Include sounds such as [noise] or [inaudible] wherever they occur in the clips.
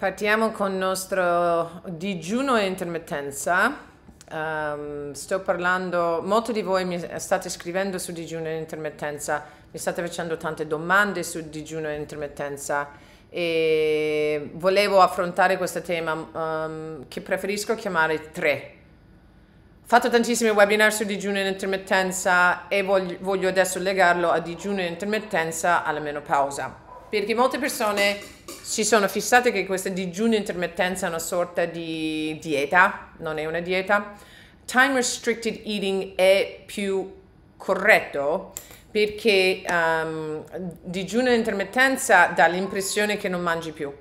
Partiamo con il nostro digiuno e intermittenza. Um, sto parlando, molti di voi mi state scrivendo su digiuno e intermittenza, mi state facendo tante domande su digiuno e intermittenza e volevo affrontare questo tema um, che preferisco chiamare tre. Ho fatto tantissimi webinar su digiuno e intermittenza e voglio, voglio adesso legarlo a digiuno e intermittenza alla menopausa, perché molte persone si sono fissate che questa digiuno intermittenza è una sorta di dieta, non è una dieta. Time restricted eating è più corretto perché um, ehm, digiuno intermittenza dà l'impressione che non mangi più. Uh,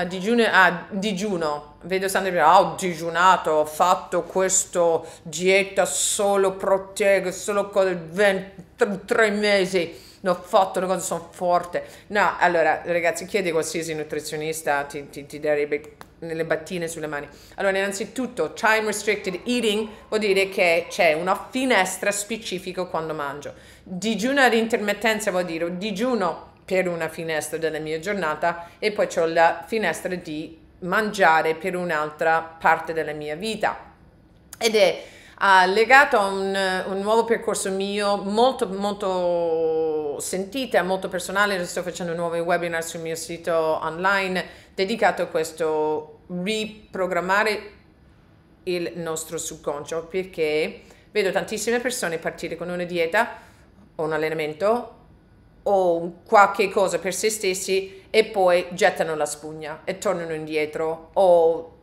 ah, digiuno, ah, digiuno, vedo Sandra dire, oh, ho digiunato, ho fatto questa dieta solo proteica, solo cose, 23 mesi ne ho fatto una cosa, sono forte. No, allora ragazzi, chiedi a qualsiasi nutrizionista, ti, ti, ti darebbe le battine sulle mani. Allora, innanzitutto, time restricted eating vuol dire che c'è una finestra specifica quando mangio. Digiuno ad intermittenza vuol dire digiuno per una finestra della mia giornata e poi ho la finestra di mangiare per un'altra parte della mia vita. Ed è uh, legato a un, un nuovo percorso mio molto, molto sentite, è molto personale, sto facendo nuovi webinar sul mio sito online dedicato a questo riprogrammare il nostro subconscio perché vedo tantissime persone partire con una dieta o un allenamento o qualche cosa per se stessi e poi gettano la spugna e tornano indietro o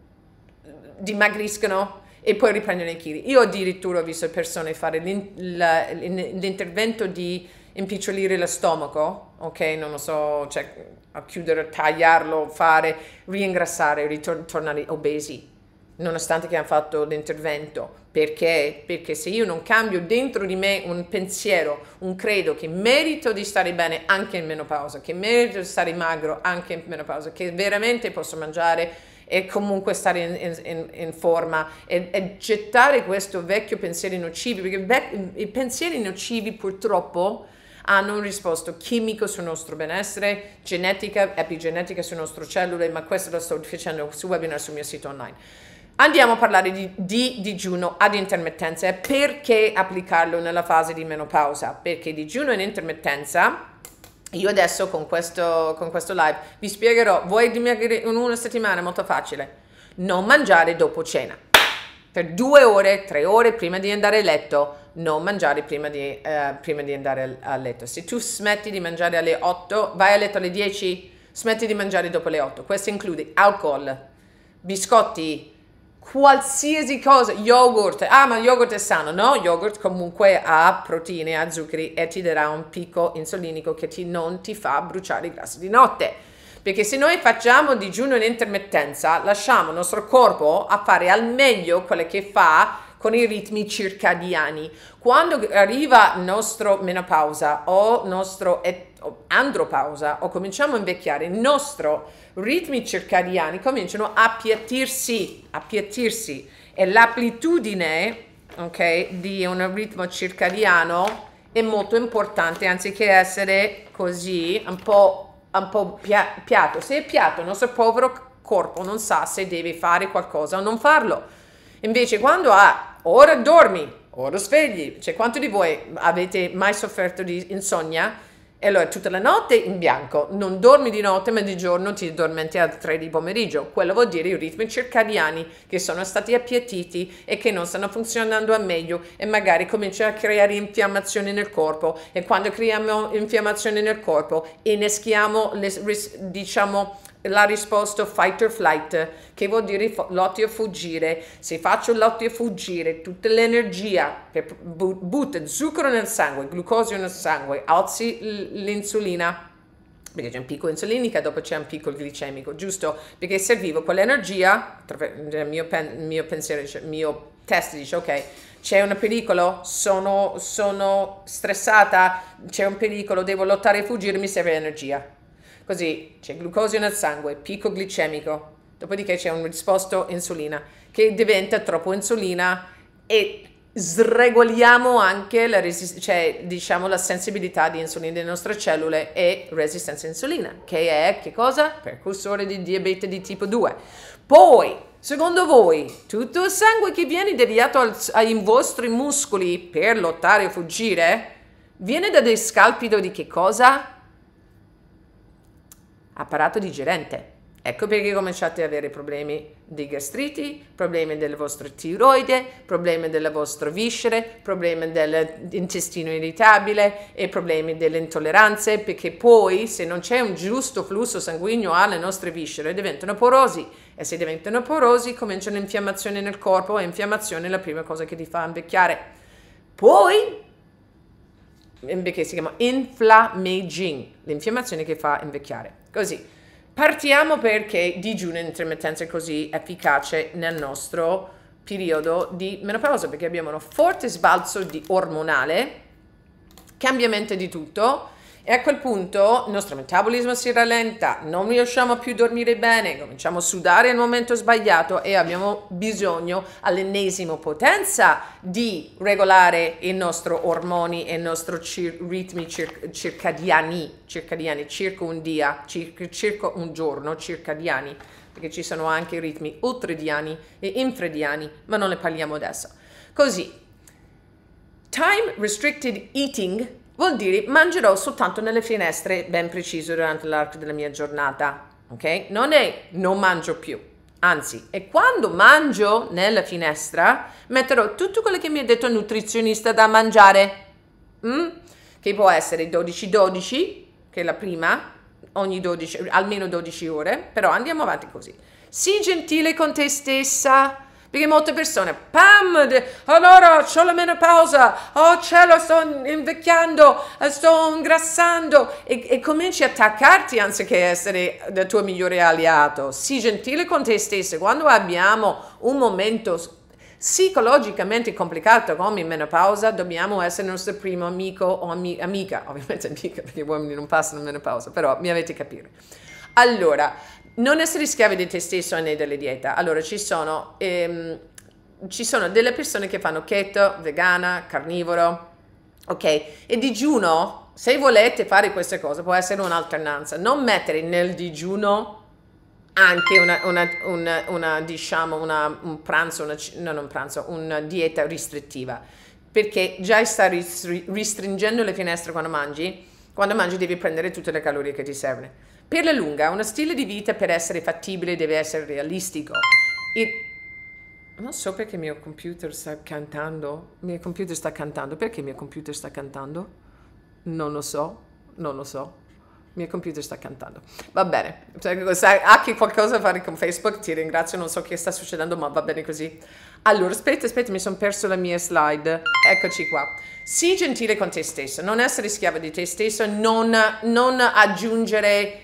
dimagriscono e poi riprendono i chili. Io addirittura ho visto persone fare l'intervento di impicciolire lo stomaco, ok? Non lo so, cioè a chiudere, tagliarlo, fare, riingrassare, ritornare obesi, nonostante che hanno fatto l'intervento. Perché? Perché se io non cambio dentro di me un pensiero, un credo che merito di stare bene anche in menopausa, che merito di stare magro anche in menopausa, che veramente posso mangiare e comunque stare in, in, in forma e, e, gettare questo vecchio pensiero nocivo, perché i pensieri nocivi purtroppo hanno un risposto chimico sul nostro benessere, genetica, epigenetica sulle nostre cellule, ma questo lo sto facendo su webinar sul mio sito online. Andiamo a parlare di, di, digiuno ad intermittenza e perché applicarlo nella fase di menopausa? Perché digiuno in intermittenza, io adesso con questo, con questo live vi spiegherò, vuoi dimagrire in una settimana? Molto facile, non mangiare dopo cena per due ore, tre ore prima di andare a letto, non mangiare prima di, eh, prima di andare a, letto. Se tu smetti di mangiare alle 8, vai a letto alle 10, smetti di mangiare dopo le 8. Questo include alcol, biscotti, qualsiasi cosa, yogurt. Ah, ma yogurt è sano, no? Yogurt comunque ha proteine, ha zuccheri e ti darà un picco insulinico che ti, non ti fa bruciare i grassi di notte perché se noi facciamo digiuno in intermittenza, lasciamo il nostro corpo a fare al meglio quello che fa con i ritmi circadiani. Quando arriva il nostro menopausa o il nostro andropausa o cominciamo a invecchiare, i nostri ritmi circadiani cominciano a appiattirsi a e l'amplitudine ok di un ritmo circadiano è molto importante anziché essere così un po' un po' pia- piatto. Se è piatto, il nostro povero corpo non sa se deve fare qualcosa o non farlo. Invece quando ha ah, ora dormi, ora svegli, cioè quanto di voi avete mai sofferto di insonnia? E allora tutta la notte in bianco, non dormi di notte ma di giorno ti addormenti alle 3 di pomeriggio. Quello vuol dire i ritmi circadiani che sono stati appiattiti e che non stanno funzionando al meglio e magari cominciano a creare infiammazione nel corpo e quando creiamo infiammazione nel corpo inneschiamo le, diciamo la risposta fight or flight, che vuol dire lotti o fuggire. Se faccio lotti o fuggire, tutta l'energia che butta zucchero nel sangue, glucosio nel sangue, alzi l'insulina, perché c'è un picco insulinico e dopo c'è un picco glicemico, giusto? Perché servivo quell'energia, il mio, pen, mio pensiero, il mio test dice ok, c'è un pericolo, sono, sono stressata, c'è un pericolo, devo lottare e fuggire, mi serve energia Così c'è glucosio nel sangue, picco glicemico, dopodiché c'è un risposto insulina che diventa troppo insulina e sregoliamo anche la, resist- cioè, diciamo, la sensibilità di insulina delle nostre cellule e resistenza a insulina, che è che cosa? Precursore di diabete di tipo 2. Poi, secondo voi, tutto il sangue che viene deviato al, ai vostri muscoli per lottare e fuggire viene da dei scalpito di che cosa? apparato digerente. Ecco perché cominciate ad avere problemi di gastriti, problemi del vostro tiroide, problemi delle vostre viscere, problemi dell'intestino irritabile e problemi delle intolleranze, perché poi se non c'è un giusto flusso sanguigno alle nostre viscere diventano porosi e se diventano porosi comincia l'infiammazione nel corpo e infiammazione è la prima cosa che ti fa invecchiare. Poi, perché si chiama inflammaging, l'infiammazione che fa invecchiare. Così, partiamo perché digiuno in intermittenza è così efficace nel nostro periodo di menopausa, perché abbiamo un forte sbalzo di ormonale, cambiamento di tutto, e a quel punto il nostro metabolismo si rallenta, non riusciamo più a dormire bene, cominciamo a sudare al momento sbagliato e abbiamo bisogno all'ennesima potenza di regolare i nostri ormoni e i nostri cir- ritmi cir- circadiani, circadiani, circa un dia, cir- circa un giorno, circadiani, perché ci sono anche ritmi ultradiani e infradiani, ma non ne parliamo adesso. Così, time restricted eating Vuol dire mangerò soltanto nelle finestre ben precise durante l'arco della mia giornata, ok? Non è non mangio più, Anzi, e quando mangio nella finestra, metterò tutto quello che mi ha detto il nutrizionista da mangiare, mm? che può essere 12-12, che è la prima, ogni 12, almeno 12 ore, però andiamo avanti così. Sii gentile con te stessa, perché molte persone, pam, allora ho la menopausa, oh cielo, sto invecchiando, sto ingrassando e, e cominci a attaccarti anziché essere il tuo migliore alleato. Sii gentile con te stesso. Quando abbiamo un momento psicologicamente complicato come in menopausa, dobbiamo essere il nostro primo amico o ami amica, ovviamente amica perché gli uomini non passano menopausa, però mi avete capito. Allora, non essere schiavi di te stesso né delle diete. Allora, ci sono, ehm, ci sono delle persone che fanno keto, vegana, carnivoro, ok? E digiuno, se volete fare queste cose, può essere un'alternanza. Non mettere nel digiuno anche una, una, una, una diciamo, un pranzo, non un pranzo, una dieta restrittiva. Perché già stai ristringendo le finestre quando mangi, quando mangi devi prendere tutte le calorie che ti servono per la lunga, uno stile di vita per essere fattibile deve essere realistico. E non so perché il mio computer sta cantando. Il mio computer sta cantando. Perché il mio computer sta cantando? Non lo so, non lo so. Il mio computer sta cantando. Va bene, cioè, ha che qualcosa a fare con Facebook, ti ringrazio, non so che sta succedendo, ma va bene così. Allora, aspetta, aspetta, mi sono perso la mia slide. Eccoci qua. Sii gentile con te stesso, non essere schiava di te stesso, non, non aggiungere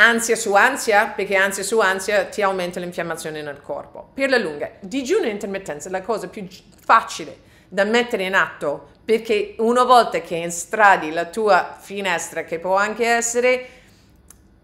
ansia su ansia, perché ansia su ansia ti aumenta l'infiammazione nel corpo. Per la lunga, digiuno e intermittenza è la cosa più facile da mettere in atto, perché una volta che instradi la tua finestra, che può anche essere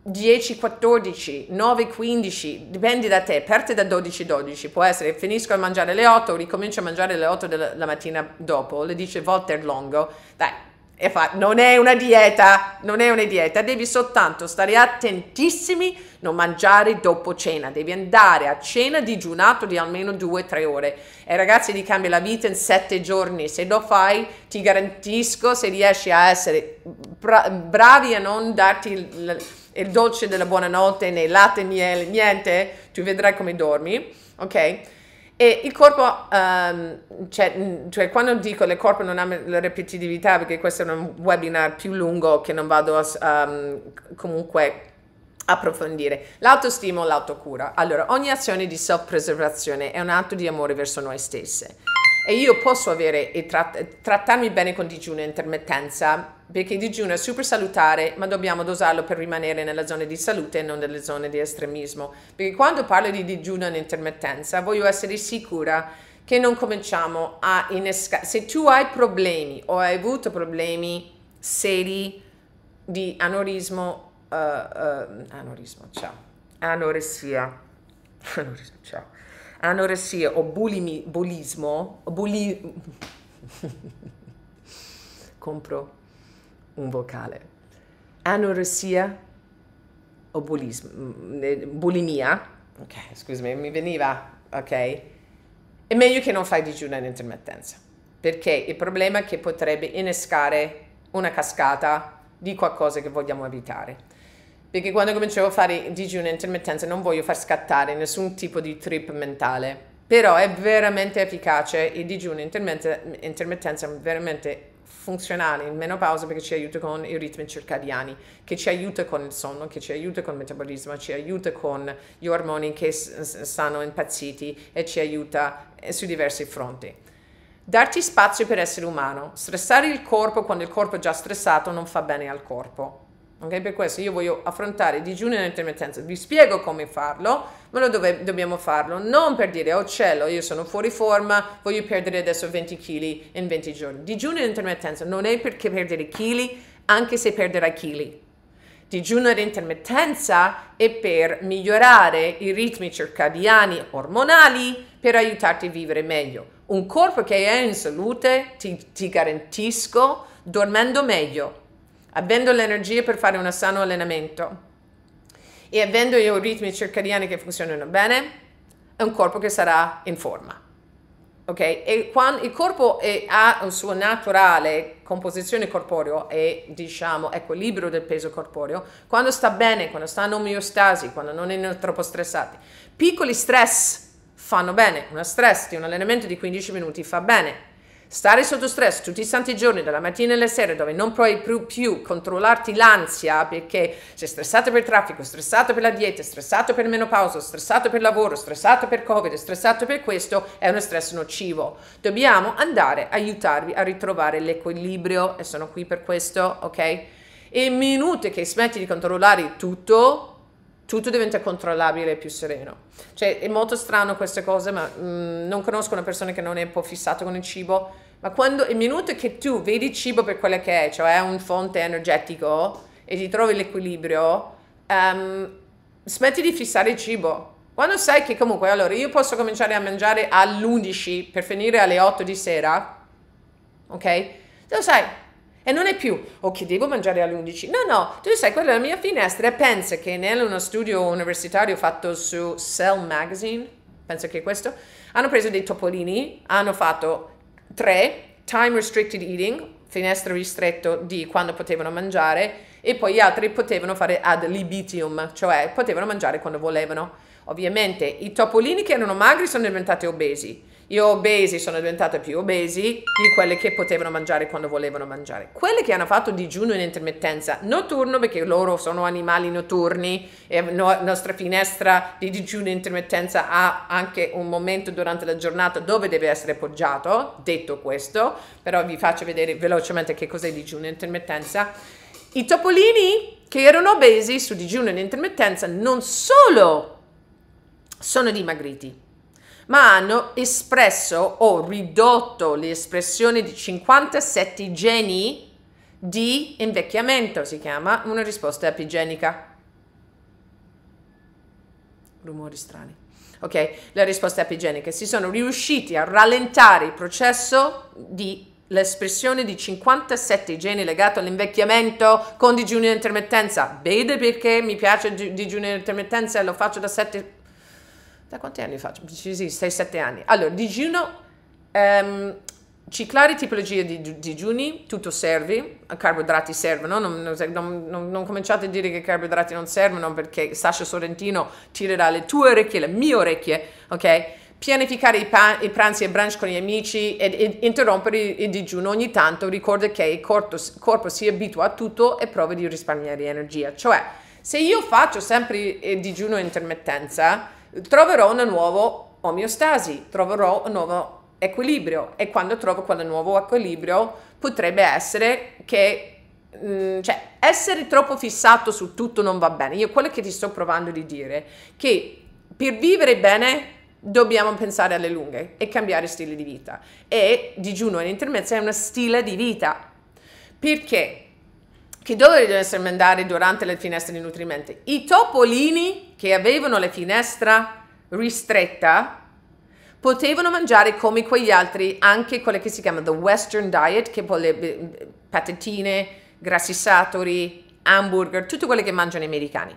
10, 14, 9, 15, dipende da te, parte da 12, 12, può essere finisco a mangiare alle 8, ricomincio a mangiare alle 8 della mattina dopo, le dice Volter Longo, dai, e fa, non è una dieta, non è una dieta, devi soltanto stare attentissimi, non mangiare dopo cena, devi andare a cena digiunato di almeno 2-3 ore. E ragazzi ti cambia la vita in 7 giorni, se lo fai ti garantisco se riesci a essere bra- bravi a non darti il, il dolce della buonanotte né latte e miele, niente, tu vedrai come dormi, ok? E il corpo, um, cioè, mm, cioè, quando dico che il corpo non ha la ripetitività, perché questo è un webinar più lungo che non vado a, um, comunque approfondire. L'autostima o l'autocura. Allora, ogni azione di self-preservazione è un atto di amore verso noi stesse. E io posso avere e tratt- trattarmi bene con digiuno e intermittenza perché il digiuno è super salutare, ma dobbiamo dosarlo per rimanere nella zona di salute e non nelle zone di estremismo. Perché quando parlo di digiuno in intermittenza, voglio essere sicura che non cominciamo a innescare. Se tu hai problemi o hai avuto problemi seri di anorismo, uh, eh, uh, eh, anorismo, ciao, anoressia, [laughs] anorismo, ciao, anoressia o bulimi, bulismo, buli... [laughs] compro un vocale. Anoressia o mm, eh, bulimia, ok, scusami, mi veniva, ok? È meglio che non fai digiuno in intermittenza, perché il problema è che potrebbe innescare una cascata di qualcosa che vogliamo evitare. Perché quando cominciavo a fare digiuno in intermittenza non voglio far scattare nessun tipo di trip mentale, però è veramente efficace, il digiuno in intermittenza è veramente funzionale in menopausa perché ci aiuta con i ritmi circadiani, che ci aiuta con il sonno, che ci aiuta con il metabolismo, ci aiuta con gli ormoni che stanno impazziti e ci aiuta eh, su diversi fronti. Darti spazio per essere umano, stressare il corpo quando il corpo è già stressato non fa bene al corpo Ok, per questo io voglio affrontare digiuno e intermittenza. Vi spiego come farlo, ma lo dove, dobbiamo farlo. Non per dire, oh cielo, io sono fuori forma, voglio perdere adesso 20 kg in 20 giorni. Digiuno e intermittenza non è perché perdere chili, anche se perderai chili. Digiuno ed intermittenza è per migliorare i ritmi circadiani ormonali per aiutarti a vivere meglio. Un corpo che è in salute, ti, ti garantisco, dormendo meglio, avendo le energie per fare un sano allenamento e avendo i ritmi circadiani che funzionano bene, è un corpo che sarà in forma. Ok? E quando il corpo è, ha una sua naturale composizione corporea e diciamo equilibrio ecco, del peso corporeo, quando sta bene, quando sta in omeostasi, quando non è troppo stressati, piccoli stress fanno bene, uno stress di un allenamento di 15 minuti fa bene, Stare sotto stress tutti i santi giorni, dalla mattina alla sera, dove non puoi più, più controllarti l'ansia perché sei stressato per il traffico, stressato per la dieta, stressato per menopausa, stressato per il lavoro, stressato per Covid, stressato per questo, è uno stress nocivo. Dobbiamo andare a aiutarvi a ritrovare l'equilibrio e sono qui per questo, ok? E minuto che smetti di controllare tutto, tutto diventa controllabile e più sereno. Cioè, è molto strano queste cose, ma mh, mm, non conosco una persona che non è un po' fissata con il cibo, ma quando il minuto che tu vedi il cibo per quello che è, cioè un fonte energetico e ti trovi l'equilibrio, um, smetti di fissare il cibo. Quando sai che comunque allora io posso cominciare a mangiare all'11 per finire alle 8 di sera, ok? Lo sai, e non è più, ok, oh, devo mangiare alle 11. No, no, tu sai, quella è la mia finestra e pensa che in uno studio universitario fatto su Cell Magazine, penso che è questo, hanno preso dei topolini, hanno fatto tre time restricted eating, finestra ristretto di quando potevano mangiare, e poi gli altri potevano fare ad libitium, cioè potevano mangiare quando volevano. Ovviamente i topolini che erano magri sono diventati obesi gli obesi sono diventate più obesi di quelle che potevano mangiare quando volevano mangiare. Quelle che hanno fatto digiuno in intermittenza notturno, perché loro sono animali notturni e la no, nostra finestra di digiuno in intermittenza ha anche un momento durante la giornata dove deve essere poggiato. Detto questo, però vi faccio vedere velocemente che cos'è digiuno in intermittenza. I topolini che erano obesi su digiuno in intermittenza non solo sono dimagriti, ma hanno espresso o ridotto l'espressione di 57 geni di invecchiamento, si chiama una risposta epigenica. Rumori strani. Ok, la risposta epigenica. Si sono riusciti a rallentare il processo di l'espressione di 57 geni legato all'invecchiamento con digiuno intermittenza. Vede perché mi piace digiuno intermittenza e lo faccio da 7 da quanti anni faccio? Sì, 6-7 anni. Allora, digiuno, um, ciclare tipologie di digiuni, tutto serve, carboidrati servono, non, non, non, non, cominciate a dire che i carboidrati non servono perché Sasha Sorrentino tirerà le tue orecchie, le mie orecchie, ok? Pianificare i, pan, i pranzi e brunch con gli amici e, interrompere il, il, digiuno ogni tanto, ricorda che il corpo, corpo si abitua a tutto e prova di risparmiare energia. Cioè, se io faccio sempre il digiuno intermittenza, troverò una nuova omeostasi, troverò un nuovo equilibrio e quando trovo quel nuovo equilibrio potrebbe essere che mm, cioè essere troppo fissato su tutto non va bene. Io quello che ti sto provando di dire che per vivere bene dobbiamo pensare alle lunghe e cambiare stile di vita e digiuno e intermezzo è uno stile di vita. Perché? che dove essere mandati durante le finestre di nutrimento. I topolini che avevano la finestra ristretta potevano mangiare come quegli altri anche quella che si chiama the western diet, che poi eh, patatine, grassi saturi, hamburger, tutte quelle che mangiano i americani.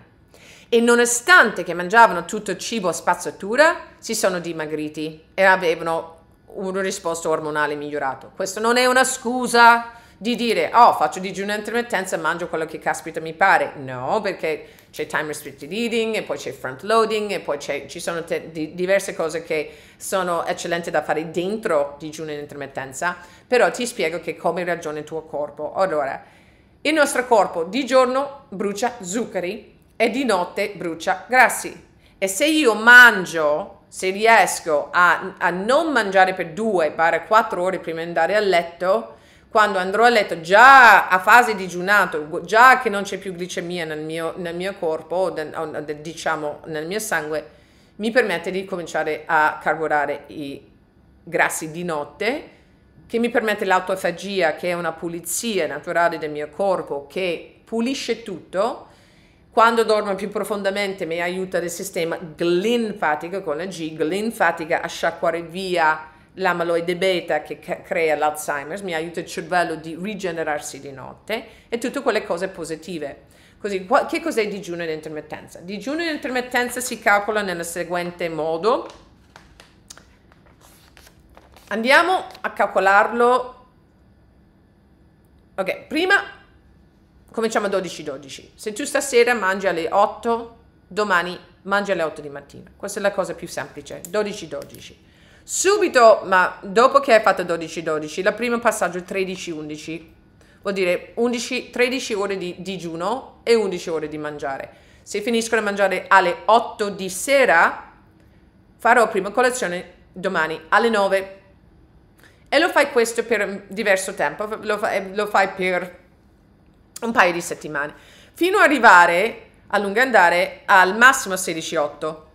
E nonostante che mangiavano tutto cibo a spazzatura, si sono dimagriti e avevano un risposto ormonale migliorato. Questo non è una scusa di dire oh faccio digiuno intermittenza e mangio quello che caspita mi pare. No, perché c'è time restricted eating e poi c'è front loading e poi ci sono te- di- diverse cose che sono eccellenti da fare dentro digiuno intermittenza, però ti spiego che come ragiona il tuo corpo. Allora, il nostro corpo di giorno brucia zuccheri e di notte brucia grassi. E se io mangio se riesco a, a, non mangiare per 2-4 ore prima di andare a letto, quando andrò a letto già a fase digiunato, già che non c'è più glicemia nel mio, nel mio corpo o, diciamo nel mio sangue, mi permette di cominciare a carburare i grassi di notte, che mi permette l'autofagia, che è una pulizia naturale del mio corpo, che pulisce tutto. Quando dormo più profondamente mi aiuta il sistema glinfatico con la G, glinfatica a sciacquare via l'amaloide beta che crea l'Alzheimer, mi aiuta il cervello di rigenerarsi di notte e tutte quelle cose positive. Così, che cos'è digiuno in intermittenza? Digiuno in intermittenza si calcola nel seguente modo. Andiamo a calcolarlo. Ok, prima cominciamo a 12-12. Se tu stasera mangi alle 8, domani mangi alle 8 di mattina. Questa è la cosa più semplice, 12-12. Subito, ma dopo che hai fatto 12-12, la prima passaggio è 13-11, vuol dire 11, 13 ore di digiuno e 11 ore di mangiare. Se finiscono a mangiare alle 8 di sera, farò prima colazione domani alle 9. E lo fai questo per diverso tempo, lo, fa, eh, lo fai per un paio di settimane, fino ad arrivare a lungo andare al massimo 16-8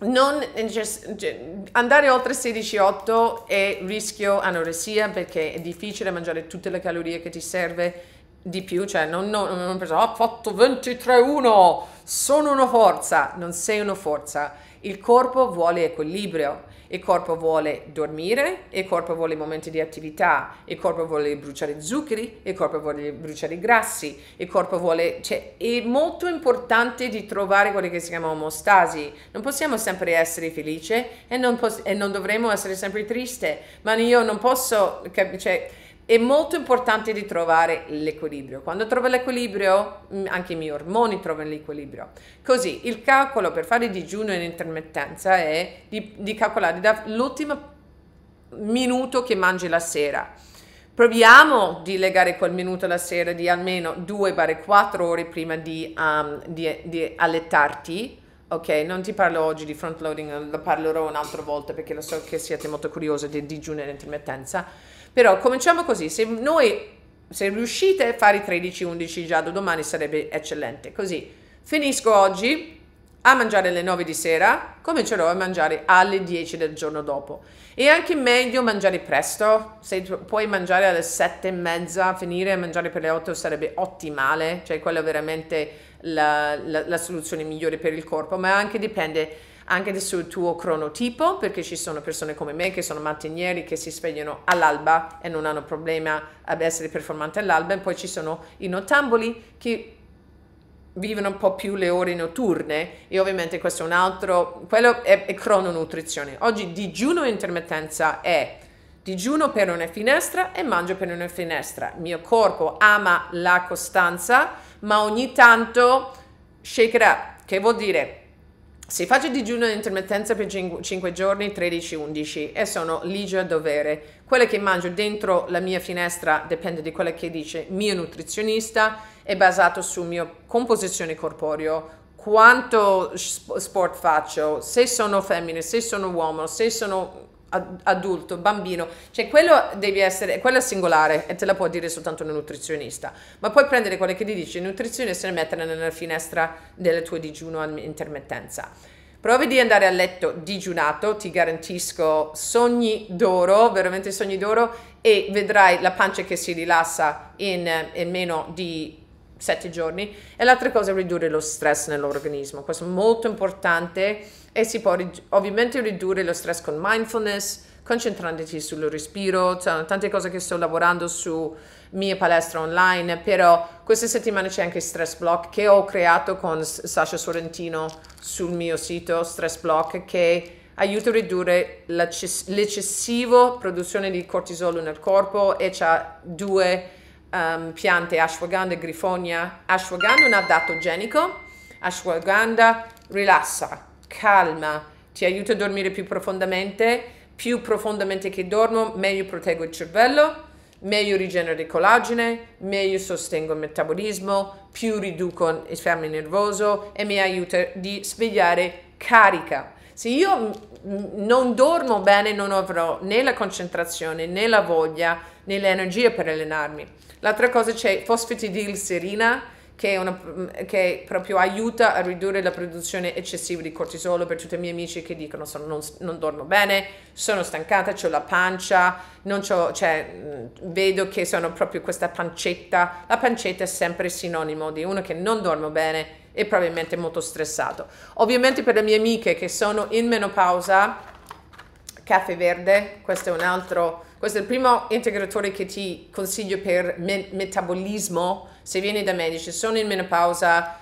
non, eh, andare oltre 16,8 è rischio anoressia perché è difficile mangiare tutte le calorie che ti serve di più, cioè non, non, non penso, ah, ho fatto 23,1, sono una forza, non sei una forza, il corpo vuole equilibrio, il corpo vuole dormire, il corpo vuole momenti di attività, il corpo vuole bruciare zuccheri, il corpo vuole bruciare grassi, il corpo vuole... Cioè, è molto importante di trovare quello che si chiama omostasi. Non possiamo sempre essere felici e non, pos- e non dovremmo essere sempre tristi. ma io non posso... Cioè, è molto importante di trovare l'equilibrio. Quando trovo l'equilibrio, mm, anche i miei ormoni trovano l'equilibrio. Così, il calcolo per fare digiuno in intermittenza è di, di calcolare dall'ultimo minuto che mangi la sera. Proviamo di legare quel minuto la sera di almeno 2-4 ore prima di, um, di, di allettarti, Ok, non ti parlo oggi di front loading, lo parlerò un'altra volta perché lo so che siete molto curiosi di digiuno e intermittenza. Però cominciamo così, se noi se riuscite a fare i 13-11 già da domani sarebbe eccellente. Così finisco oggi a mangiare alle 9 di sera, comincerò a mangiare alle 10 del giorno dopo. e anche meglio mangiare presto, se puoi mangiare alle 7 e mezza, finire a mangiare per le 8 sarebbe ottimale, cioè quella è veramente la, la, la soluzione migliore per il corpo, ma anche dipende anche sul tuo cronotipo, perché ci sono persone come me che sono mattinieri che si svegliano all'alba e non hanno problema ad essere performanti all'alba, e poi ci sono i nottamboli che vivono un po' più le ore notturne e ovviamente questo è un altro, quello è, è crononutrizione. Oggi digiuno intermittenza è digiuno per una finestra e mangio per una finestra. Il mio corpo ama la costanza, ma ogni tanto shake it up, che vuol dire si faccio digiuno in intermittenza per 5 giorni, 13-11 e sono ligio a dovere. Quello che mangio dentro la mia finestra dipende da quello che dice il mio nutrizionista, è basato sulla mia composizione corporeo, quanto sport faccio, se sono femmine, se sono uomo, se sono adulto, bambino, cioè quello devi essere, quello è singolare e te la può dire soltanto una nutrizionista, ma puoi prendere quello che ti dice il nutrizionista e metterla nella finestra del tuo digiuno a intermittenza. Provi di andare a letto digiunato, ti garantisco sogni d'oro, veramente sogni d'oro e vedrai la pancia che si rilassa in, in meno di sette giorni e l'altra cosa è ridurre lo stress nell'organismo, questo è molto importante e si può ovviamente ridurre lo stress con mindfulness, concentrandoti sul respiro, cioè, tante cose che sto lavorando su mia palestra online, però questa settimana c'è anche Stress Block che ho creato con Sasha Sorrentino sul mio sito Stress Block che aiuta a ridurre l'eccessiva produzione di cortisolo nel corpo e ha due um, piante ashwagandha e grifogna. Ashwagandha è un adattogenico, ashwagandha rilassa, calma, ti aiuta a dormire più profondamente, più profondamente che dormo, meglio proteggo il cervello, meglio rigenero il collagene, meglio sostengo il metabolismo, più riduco il fermo nervoso e mi aiuta di svegliare carica. Se io mm, mm, non dormo bene non avrò né la concentrazione né la voglia nelle energie per allenarmi. L'altra cosa c'è fosfetidilserina che, è una, mm, che proprio aiuta a ridurre la produzione eccessiva di cortisolo per tutti i miei amici che dicono sono, non, non, dormo bene, sono stancata, ho la pancia, non cioè, mm, vedo che sono proprio questa pancetta. La pancetta è sempre sinonimo di uno che non dorme bene e probabilmente molto stressato. Ovviamente per le mie amiche che sono in menopausa, caffè verde, questo è un altro questo è il primo integratore che ti consiglio per me- metabolismo. Se vieni da me, dici sono in menopausa,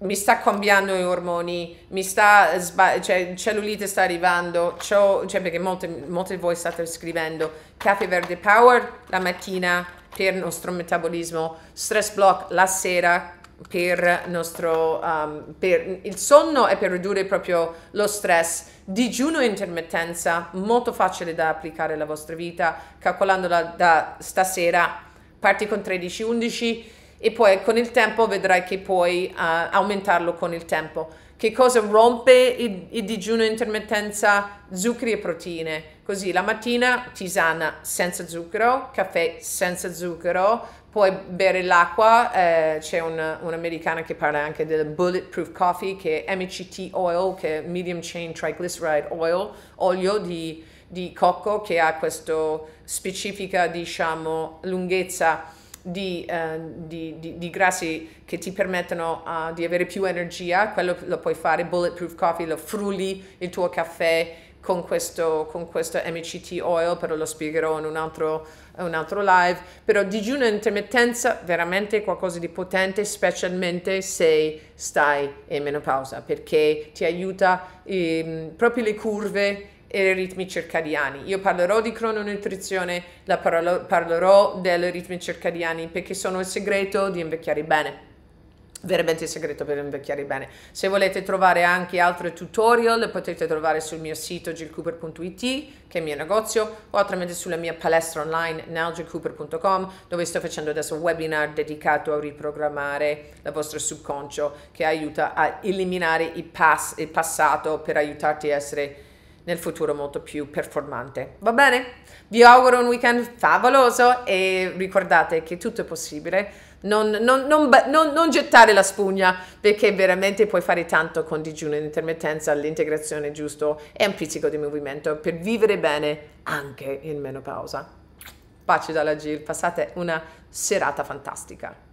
mi sta cambiando i ormoni, mi sta sba- cioè, cellulite sta arrivando, cioè perché molte, molte di voi state scrivendo caffè verde power la mattina per il nostro metabolismo, stress block la sera per, nostro, um, per il sonno e per ridurre proprio lo stress. Digiuno e intermittenza, molto facile da applicare alla vostra vita, calcolandola da stasera, parti con 13-11 e poi con il tempo vedrai che puoi uh, aumentarlo con il tempo che cosa rompe il, il digiuno intermittenza? Zuccheri e proteine. Così la mattina tisana senza zucchero, caffè senza zucchero, puoi bere l'acqua, eh, c'è un, un'americana che parla anche del Bulletproof Coffee, che è MCT Oil, che è Medium Chain Triglyceride Oil, olio di, di cocco che ha questa specifica, diciamo, lunghezza di, eh, di, di, di grassi che ti permettono uh, di avere più energia, quello lo puoi fare, Bulletproof Coffee, lo frulli il tuo caffè con questo, con questo MCT oil, però lo spiegherò in un altro, un altro live, però digiuno e intermittenza veramente qualcosa di potente, specialmente se stai in menopausa, perché ti aiuta ehm, proprio le curve e ritmi circadiani. Io parlerò di crononutrizione, la parlo, parlerò dei ritmi circadiani perché sono il segreto di invecchiare bene veramente il segreto per invecchiare bene. Se volete trovare anche altri tutorial potete trovare sul mio sito gilcooper.it che è il mio negozio o altrimenti sulla mia palestra online nowgilcooper.com dove sto facendo adesso un webinar dedicato a riprogrammare il vostro subconscio che aiuta a eliminare il, pass- il passato per aiutarti a essere nel futuro molto più performante. Va bene? Vi auguro un weekend favoloso e ricordate che tutto è possibile. Non, non, non, non gettare la spugna perché veramente puoi fare tanto con digiuno e intermittenza, l'integrazione giusto e un pizzico di movimento per vivere bene anche in menopausa. Pace dalla Gil, passate una serata fantastica.